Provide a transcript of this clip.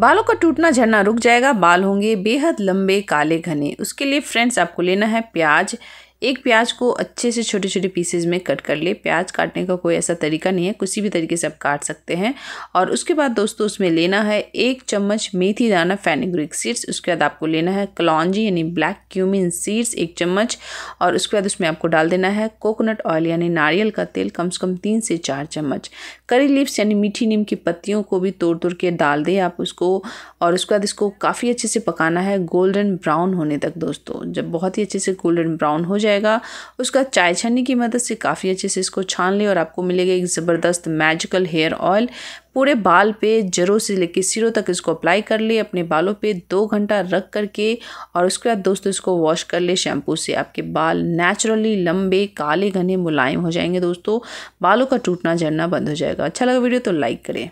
बालों का टूटना झड़ना रुक जाएगा बाल होंगे बेहद लंबे काले घने उसके लिए फ्रेंड्स आपको लेना है प्याज एक प्याज को अच्छे से छोटे छोटे पीसेज में कट कर ले प्याज काटने का कोई ऐसा तरीका नहीं है किसी भी तरीके से आप काट सकते हैं और उसके बाद दोस्तों उसमें लेना है एक चम्मच मेथी दाना फैनिग्रिक सीड्स उसके बाद आपको लेना है कलौजी यानी ब्लैक क्यूमिन सीड्स एक चम्मच और उसके बाद उसमें आपको डाल देना है कोकोनट ऑयल यानी नारियल का तेल कम से कम तीन से चार चम्मच करी लीव्स यानी मीठी नीम की पत्तियों को भी तोड़ तोड़ के डाल दें आप उसको और उसके बाद इसको काफ़ी अच्छे से पकाना है गोल्डन ब्राउन होने तक दोस्तों जब बहुत ही अच्छे से गोल्डन ब्राउन हो जाए जाएगा उसका चाय छन्नी की मदद से काफ़ी अच्छे से इसको छान लें और आपको मिलेगा एक ज़बरदस्त मैजिकल हेयर ऑयल पूरे बाल पे जरों से लेके सिरों तक इसको अप्लाई कर ले अपने बालों पे दो घंटा रख करके और उसके बाद दोस्तों इसको वॉश कर ले शैम्पू से आपके बाल नेचुरली लंबे काले घने मुलायम हो जाएंगे दोस्तों बालों का टूटना झड़ना बंद हो जाएगा अच्छा लगा वीडियो तो लाइक करें